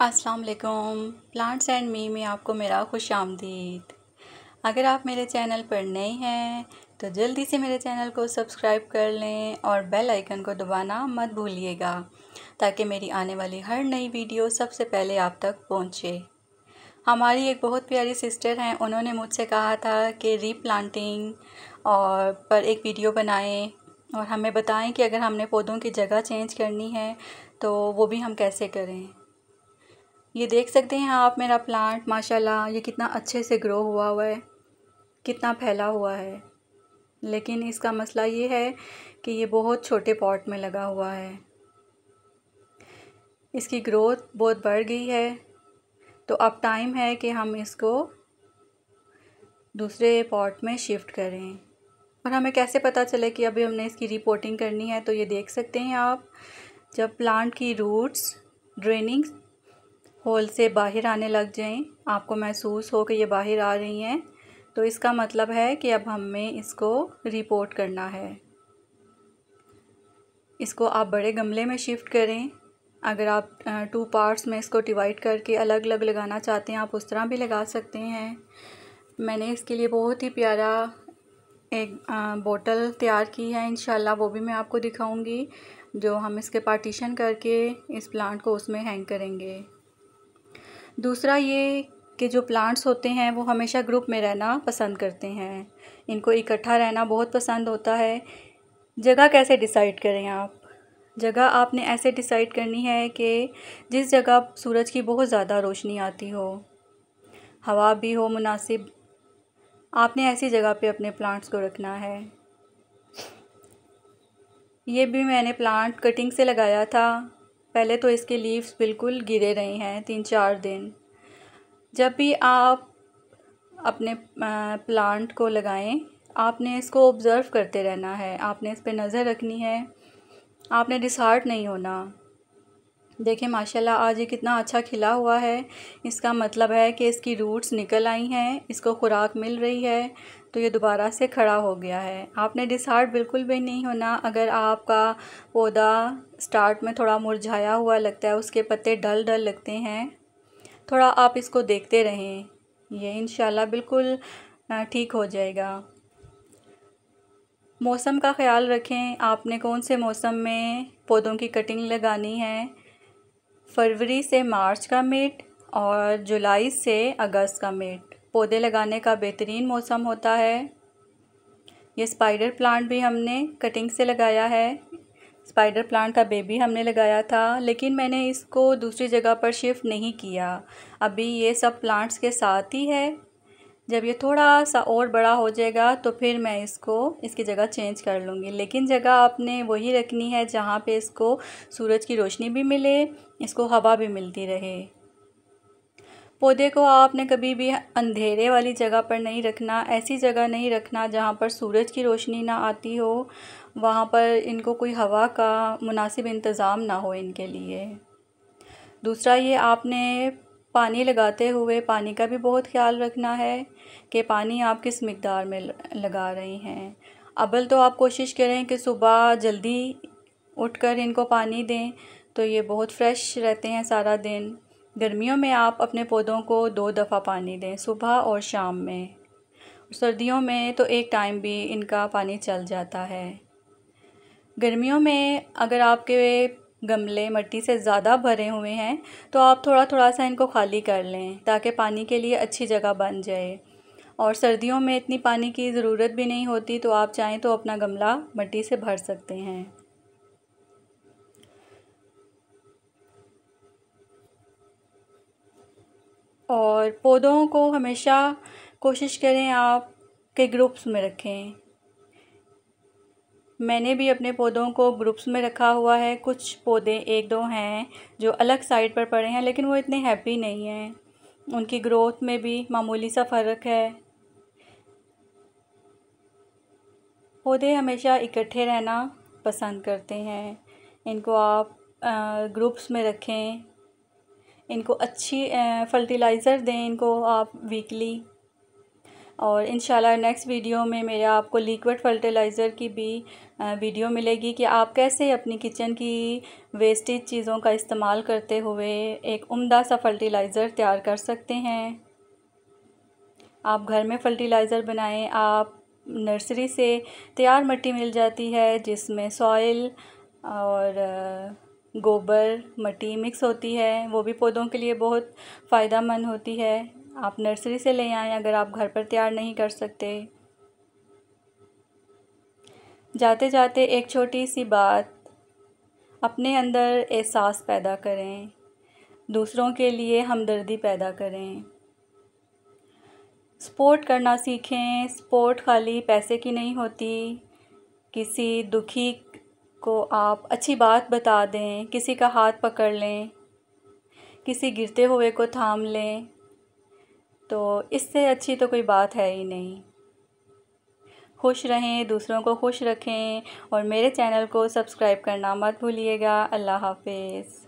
अस्सलाम वालेकुम plants and me में आपको मेरा खुश आमदीद अगर आप मेरे चैनल पर नए हैं तो जल्दी से मेरे चैनल को सब्सक्राइब कर लें और बेल आइकन को दबाना मत भूलिएगा ताकि मेरी आने वाली हर नई वीडियो सबसे पहले आप तक पहुंचे हमारी एक बहुत प्यारी सिस्टर हैं उन्होंने मुझसे कहा था कि रीप्लांटिंग और पर एक वीडियो बनाएँ और हमें बताएँ कि अगर हमने पौधों की जगह चेंज करनी है तो वो भी हम कैसे करें ये देख सकते हैं आप मेरा प्लांट माशाल्लाह ये कितना अच्छे से ग्रो हुआ हुआ है कितना फैला हुआ है लेकिन इसका मसला ये है कि ये बहुत छोटे पॉट में लगा हुआ है इसकी ग्रोथ बहुत बढ़ गई है तो अब टाइम है कि हम इसको दूसरे पॉट में शिफ्ट करें और हमें कैसे पता चले कि अभी हमने इसकी रिपोर्टिंग करनी है तो ये देख सकते हैं आप जब प्लांट की रूट्स ड्रेनिंग होल से बाहर आने लग जाएं आपको महसूस हो कि ये बाहर आ रही हैं तो इसका मतलब है कि अब हमें इसको रिपोर्ट करना है इसको आप बड़े गमले में शिफ्ट करें अगर आप टू पार्ट्स में इसको डिवाइड करके अलग अलग लगाना चाहते हैं आप उस तरह भी लगा सकते हैं मैंने इसके लिए बहुत ही प्यारा एक बोतल तैयार की है इन वो भी मैं आपको दिखाऊंगी जो हम इसके पार्टीशन करके इस प्लांट को उसमें हैंग करेंगे दूसरा ये कि जो प्लांट्स होते हैं वो हमेशा ग्रुप में रहना पसंद करते हैं इनको इकट्ठा रहना बहुत पसंद होता है जगह कैसे डिसाइड करें आप जगह आपने ऐसे डिसाइड करनी है कि जिस जगह सूरज की बहुत ज़्यादा रोशनी आती हो हवा भी हो मुनासिब आपने ऐसी जगह पे अपने प्लांट्स को रखना है ये भी मैंने प्लांट कटिंग से लगाया था पहले तो इसके लीव्स बिल्कुल गिरे रहे हैं तीन चार दिन जब भी आप अपने प्लांट को लगाएं आपने इसको ऑब्ज़र्व करते रहना है आपने इस पर नज़र रखनी है आपने डिसहार्ट नहीं होना देखिए माशाल्लाह आज ये कितना अच्छा खिला हुआ है इसका मतलब है कि इसकी रूट्स निकल आई हैं इसको खुराक मिल रही है तो ये दोबारा से खड़ा हो गया है आपने डिसहार्ट बिल्कुल भी नहीं होना अगर आपका पौधा स्टार्ट में थोड़ा मुरझाया हुआ लगता है उसके पत्ते डल डल लगते हैं थोड़ा आप इसको देखते रहें ये इन बिल्कुल ठीक हो जाएगा मौसम का ख्याल रखें आपने कौन से मौसम में पौधों की कटिंग लगानी है फरवरी से मार्च का मेट और जुलाई से अगस्त का मेट पौधे लगाने का बेहतरीन मौसम होता है ये स्पाइडर प्लांट भी हमने कटिंग से लगाया है स्पाइडर प्लांट का बेबी हमने लगाया था लेकिन मैंने इसको दूसरी जगह पर शिफ्ट नहीं किया अभी ये सब प्लांट्स के साथ ही है जब ये थोड़ा सा और बड़ा हो जाएगा तो फिर मैं इसको इसकी जगह चेंज कर लूँगी लेकिन जगह आपने वही रखनी है जहाँ पे इसको सूरज की रोशनी भी मिले इसको हवा भी मिलती रहे पौधे को आपने कभी भी अंधेरे वाली जगह पर नहीं रखना ऐसी जगह नहीं रखना जहाँ पर सूरज की रोशनी ना आती हो वहाँ पर इनको कोई हवा का मुनासिब इंतज़ाम ना हो इनके लिए दूसरा ये आपने पानी लगाते हुए पानी का भी बहुत ख्याल रखना है कि पानी आप किस मकदार में लगा रही हैं अबल तो आप कोशिश करें कि सुबह जल्दी उठकर इनको पानी दें तो ये बहुत फ्रेश रहते हैं सारा दिन गर्मियों में आप अपने पौधों को दो दफ़ा पानी दें सुबह और शाम में सर्दियों में तो एक टाइम भी इनका पानी चल जाता है गर्मियों में अगर आपके गमले मिट्टी से ज़्यादा भरे हुए हैं तो आप थोड़ा थोड़ा सा इनको खाली कर लें ताकि पानी के लिए अच्छी जगह बन जाए और सर्दियों में इतनी पानी की ज़रूरत भी नहीं होती तो आप चाहें तो अपना गमला मिट्टी से भर सकते हैं और पौधों को हमेशा कोशिश करें आप के ग्रुप्स में रखें मैंने भी अपने पौधों को ग्रुप्स में रखा हुआ है कुछ पौधे एक दो हैं जो अलग साइड पर पड़े हैं लेकिन वो इतने हैप्पी नहीं हैं उनकी ग्रोथ में भी मामूली सा फ़र्क है पौधे हमेशा इकट्ठे रहना पसंद करते हैं इनको आप ग्रुप्स में रखें इनको अच्छी फर्टिलाइज़र दें इनको आप वीकली और इन नेक्स्ट वीडियो में मेरे आपको लिक्विड फर्टिलाइज़र की भी वीडियो मिलेगी कि आप कैसे अपनी किचन की वेस्टेज चीज़ों का इस्तेमाल करते हुए एक उम्दा सा फर्टिलाइज़र तैयार कर सकते हैं आप घर में फर्टिलाइज़र बनाएं आप नर्सरी से तैयार मिट्टी मिल जाती है जिसमें सॉइल और गोबर मट्टी मिक्स होती है वो भी पौधों के लिए बहुत फ़ायदा मंद होती है आप नर्सरी से ले आएँ अगर आप घर पर तैयार नहीं कर सकते जाते जाते एक छोटी सी बात अपने अंदर एहसास पैदा करें दूसरों के लिए हमदर्दी पैदा करें सपोर्ट करना सीखें सपोर्ट खाली पैसे की नहीं होती किसी दुखी को आप अच्छी बात बता दें किसी का हाथ पकड़ लें किसी गिरते हुए को थाम लें तो इससे अच्छी तो कोई बात है ही नहीं खुश रहें दूसरों को खुश रखें और मेरे चैनल को सब्सक्राइब करना मत भूलिएगा अल्लाह हाफिज़